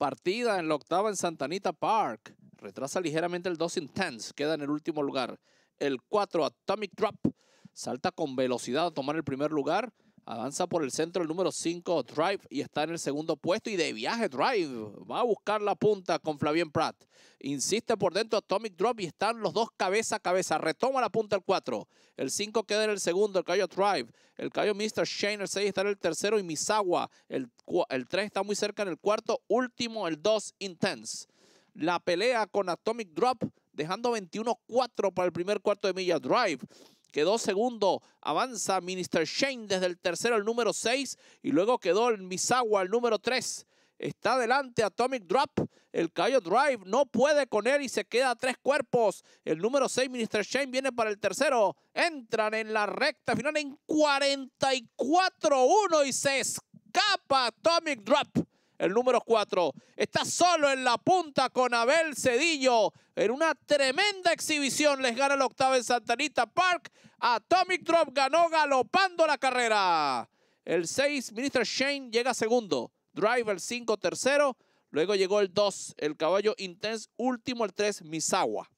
Partida en la octava en Santanita Park. Retrasa ligeramente el 2 Intense. Queda en el último lugar. El 4 Atomic Drop. Salta con velocidad a tomar el primer lugar. Avanza por el centro el número 5, Drive, y está en el segundo puesto. Y de viaje, Drive va a buscar la punta con Flavien Pratt. Insiste por dentro Atomic Drop y están los dos cabeza a cabeza. Retoma la punta el 4. El 5 queda en el segundo, el callo Drive. El callo Mr. Shane, el 6 está en el tercero. Y Misawa, el 3 está muy cerca en el cuarto. Último, el 2, Intense. La pelea con Atomic Drop, dejando 21-4 para el primer cuarto de milla. Drive Quedó segundo, avanza Minister Shane desde el tercero al número 6 y luego quedó el Misawa al número 3. Está adelante Atomic Drop. El Cayo Drive no puede con él y se queda a tres cuerpos. El número 6, Minister Shane, viene para el tercero. Entran en la recta final en 44-1 y se escapa Atomic Drop el número 4. Está solo en la punta con Abel Cedillo. En una tremenda exhibición les gana la octava en Santanita Park. Atomic Drop ganó galopando la carrera. El 6, Minister Shane, llega segundo. Driver 5, tercero. Luego llegó el 2, el caballo Intense, último el 3, Misawa.